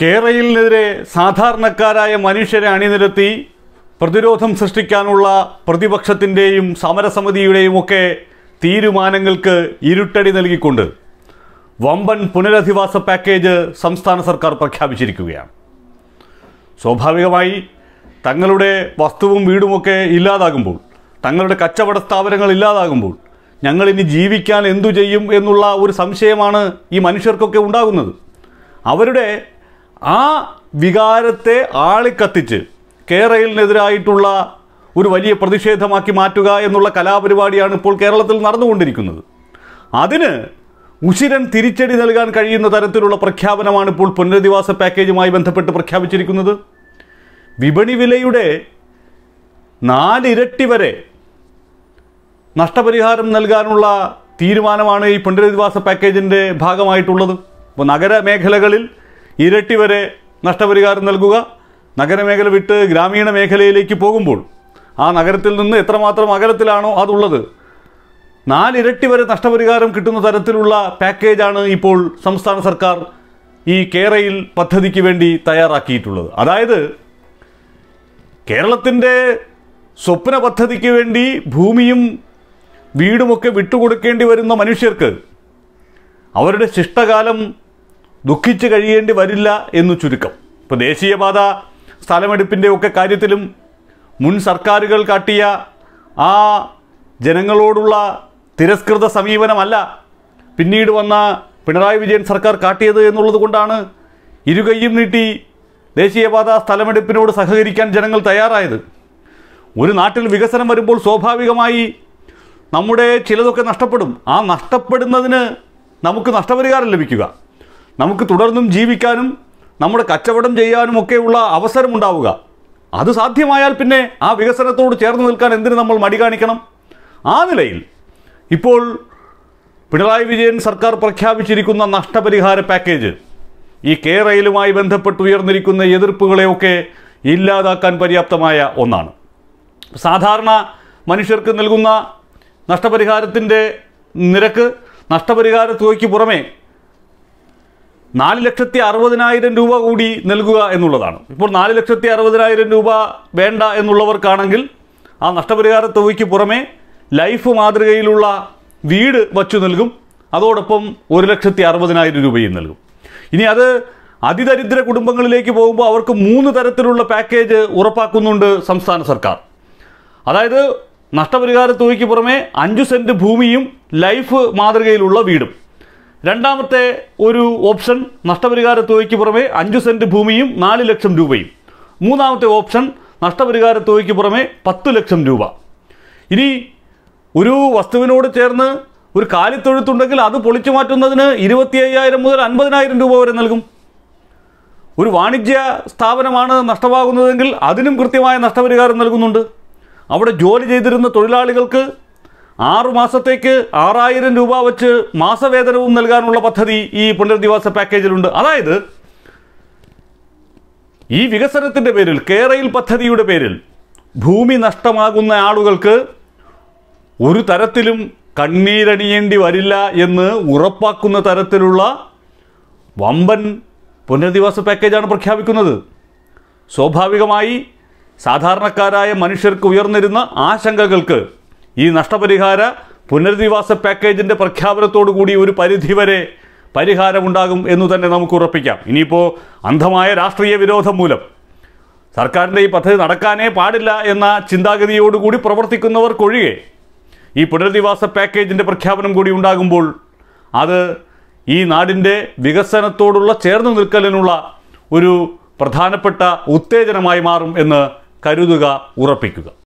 കേരളിനെതിരെ സാധാരണക്കാരായ മനുഷ്യരെ അണിനിരത്തി പ്രതിരോധം സൃഷ്ടിക്കാനുള്ള പ്രതിപക്ഷത്തിൻ്റെയും സമരസമിതിയുടെയും ഒക്കെ തീരുമാനങ്ങൾക്ക് ഇരുട്ടടി നൽകിക്കൊണ്ട് വമ്പൻ പുനരധിവാസ പാക്കേജ് സംസ്ഥാന സർക്കാർ പ്രഖ്യാപിച്ചിരിക്കുകയാണ് സ്വാഭാവികമായി തങ്ങളുടെ വസ്തുവും വീടുമൊക്കെ ഇല്ലാതാകുമ്പോൾ തങ്ങളുടെ കച്ചവട സ്ഥാപനങ്ങൾ ഇല്ലാതാകുമ്പോൾ ഞങ്ങളിനി ജീവിക്കാൻ എന്തു ചെയ്യും എന്നുള്ള ഒരു സംശയമാണ് ഈ മനുഷ്യർക്കൊക്കെ ഉണ്ടാകുന്നത് അവരുടെ ആ വികാരത്തെ ആളിക്കത്തിച്ച് കേരളിനെതിരായിട്ടുള്ള ഒരു വലിയ പ്രതിഷേധമാക്കി മാറ്റുക എന്നുള്ള കലാപരിപാടിയാണ് ഇപ്പോൾ കേരളത്തിൽ നടന്നുകൊണ്ടിരിക്കുന്നത് അതിന് ഉശിരൻ തിരിച്ചടി നൽകാൻ കഴിയുന്ന തരത്തിലുള്ള പ്രഖ്യാപനമാണ് ഇപ്പോൾ പുനരധിവാസ പാക്കേജുമായി ബന്ധപ്പെട്ട് പ്രഖ്യാപിച്ചിരിക്കുന്നത് വിപണി വിലയുടെ നാലിരട്ടി വരെ നഷ്ടപരിഹാരം നൽകാനുള്ള തീരുമാനമാണ് ഈ പുനരധിവാസ പാക്കേജിൻ്റെ ഭാഗമായിട്ടുള്ളത് ഇപ്പോൾ നഗര മേഖലകളിൽ ഇരട്ടി വരെ നഷ്ടപരിഹാരം നൽകുക നഗരമേഖല വിട്ട് ഗ്രാമീണ മേഖലയിലേക്ക് പോകുമ്പോൾ ആ നഗരത്തിൽ നിന്ന് എത്രമാത്രം അകലത്തിലാണോ അതുള്ളത് നാലിരട്ടി വരെ നഷ്ടപരിഹാരം കിട്ടുന്ന തരത്തിലുള്ള പാക്കേജാണ് ഇപ്പോൾ സംസ്ഥാന സർക്കാർ ഈ കേരയിൽ പദ്ധതിക്ക് വേണ്ടി തയ്യാറാക്കിയിട്ടുള്ളത് അതായത് കേരളത്തിൻ്റെ സ്വപ്ന പദ്ധതിക്ക് വേണ്ടി ഭൂമിയും വീടുമൊക്കെ വിട്ടുകൊടുക്കേണ്ടി വരുന്ന മനുഷ്യർക്ക് അവരുടെ ശിഷ്ടകാലം ദുഃഖിച്ച് കഴിയേണ്ടി വരില്ല എന്ന് ചുരുക്കം ഇപ്പോൾ ദേശീയപാത സ്ഥലമെടുപ്പിൻ്റെ ഒക്കെ കാര്യത്തിലും മുൻ സർക്കാരുകൾ കാട്ടിയ ആ ജനങ്ങളോടുള്ള തിരസ്കൃത സമീപനമല്ല പിന്നീട് വന്ന പിണറായി വിജയൻ സർക്കാർ കാട്ടിയത് എന്നുള്ളത് കൊണ്ടാണ് ഇരുകൈയും നീട്ടി ദേശീയപാത സ്ഥലമെടുപ്പിനോട് സഹകരിക്കാൻ ജനങ്ങൾ തയ്യാറായത് ഒരു നാട്ടിൽ വികസനം വരുമ്പോൾ സ്വാഭാവികമായി നമ്മുടെ ചിലതൊക്കെ നഷ്ടപ്പെടും ആ നഷ്ടപ്പെടുന്നതിന് നമുക്ക് നഷ്ടപരിഹാരം ലഭിക്കുക നമുക്ക് തുടർന്നും ജീവിക്കാനും നമ്മുടെ കച്ചവടം ചെയ്യാനും ഒക്കെയുള്ള അവസരമുണ്ടാവുക അത് സാധ്യമായാൽ പിന്നെ ആ വികസനത്തോട് ചേർന്ന് നിൽക്കാൻ എന്തിനു നമ്മൾ മടി കാണിക്കണം ആ നിലയിൽ ഇപ്പോൾ പിണറായി വിജയൻ സർക്കാർ പ്രഖ്യാപിച്ചിരിക്കുന്ന നഷ്ടപരിഹാര പാക്കേജ് ഈ കേരയിലുമായി ബന്ധപ്പെട്ട് ഉയർന്നിരിക്കുന്ന എതിർപ്പുകളെയൊക്കെ ഇല്ലാതാക്കാൻ പര്യാപ്തമായ ഒന്നാണ് സാധാരണ മനുഷ്യർക്ക് നൽകുന്ന നഷ്ടപരിഹാരത്തിൻ്റെ നിരക്ക് നഷ്ടപരിഹാര തുകയ്ക്ക് പുറമേ നാല് ലക്ഷത്തി അറുപതിനായിരം രൂപ കൂടി നൽകുക എന്നുള്ളതാണ് ഇപ്പോൾ നാല് ലക്ഷത്തി അറുപതിനായിരം രൂപ വേണ്ട എന്നുള്ളവർക്കാണെങ്കിൽ ആ നഷ്ടപരിഹാര തുകയ്ക്ക് പുറമേ ലൈഫ് മാതൃകയിലുള്ള വീട് വച്ചു നൽകും അതോടൊപ്പം ഒരു ലക്ഷത്തി അറുപതിനായിരം രൂപയും നൽകും ഇനി അത് അതിദരിദ്ര കുടുംബങ്ങളിലേക്ക് പോകുമ്പോൾ അവർക്ക് മൂന്ന് തരത്തിലുള്ള പാക്കേജ് ഉറപ്പാക്കുന്നുണ്ട് സംസ്ഥാന സർക്കാർ അതായത് നഷ്ടപരിഹാര തുകയ്ക്ക് പുറമെ അഞ്ച് സെൻറ്റ് ഭൂമിയും ലൈഫ് മാതൃകയിലുള്ള വീടും രണ്ടാമത്തെ ഒരു ഓപ്ഷൻ നഷ്ടപരിഹാര തുകയ്ക്ക് പുറമെ അഞ്ച് സെൻറ്റ് ഭൂമിയും നാല് ലക്ഷം രൂപയും മൂന്നാമത്തെ ഓപ്ഷൻ നഷ്ടപരിഹാര തുകയ്ക്ക് പുറമെ പത്ത് ലക്ഷം രൂപ ഇനി ഒരു വസ്തുവിനോട് ചേർന്ന് ഒരു കാലിത്തൊഴുത്തുണ്ടെങ്കിൽ അത് പൊളിച്ചു മാറ്റുന്നതിന് ഇരുപത്തി അയ്യായിരം മുതൽ അൻപതിനായിരം രൂപ വരെ നൽകും ഒരു വാണിജ്യ സ്ഥാപനമാണ് നഷ്ടമാകുന്നതെങ്കിൽ അതിനും കൃത്യമായ നഷ്ടപരിഹാരം നൽകുന്നുണ്ട് അവിടെ ജോലി ചെയ്തിരുന്ന തൊഴിലാളികൾക്ക് ആറു മാസത്തേക്ക് ആറായിരം രൂപ വെച്ച് മാസവേതനവും നൽകാനുള്ള പദ്ധതി ഈ പുനരധിവാസ പാക്കേജിലുണ്ട് അതായത് ഈ വികസനത്തിൻ്റെ പേരിൽ കേരയിൽ പദ്ധതിയുടെ പേരിൽ ഭൂമി നഷ്ടമാകുന്ന ആളുകൾക്ക് ഒരു തരത്തിലും കണ്ണീരണിയേണ്ടി വരില്ല എന്ന് ഉറപ്പാക്കുന്ന തരത്തിലുള്ള വമ്പൻ പുനരധിവാസ പാക്കേജാണ് പ്രഖ്യാപിക്കുന്നത് സ്വാഭാവികമായി സാധാരണക്കാരായ മനുഷ്യർക്ക് ഉയർന്നിരുന്ന ആശങ്കകൾക്ക് ഈ നഷ്ടപരിഹാര പുനരധിവാസ പാക്കേജിൻ്റെ പ്രഖ്യാപനത്തോടു കൂടി ഒരു പരിധിവരെ പരിഹാരമുണ്ടാകും എന്ന് തന്നെ നമുക്ക് ഉറപ്പിക്കാം ഇനിയിപ്പോൾ അന്ധമായ രാഷ്ട്രീയ വിരോധം മൂലം സർക്കാരിൻ്റെ ഈ പദ്ധതി നടക്കാനേ പാടില്ല എന്ന ചിന്താഗതിയോടുകൂടി പ്രവർത്തിക്കുന്നവർക്കൊഴികെ ഈ പുനരധിവാസ പാക്കേജിൻ്റെ പ്രഖ്യാപനം കൂടി ഉണ്ടാകുമ്പോൾ അത് ഈ നാടിൻ്റെ വികസനത്തോടുള്ള ചേർന്ന് നിൽക്കലിനുള്ള ഒരു പ്രധാനപ്പെട്ട ഉത്തേജനമായി മാറും എന്ന് കരുതുക ഉറപ്പിക്കുക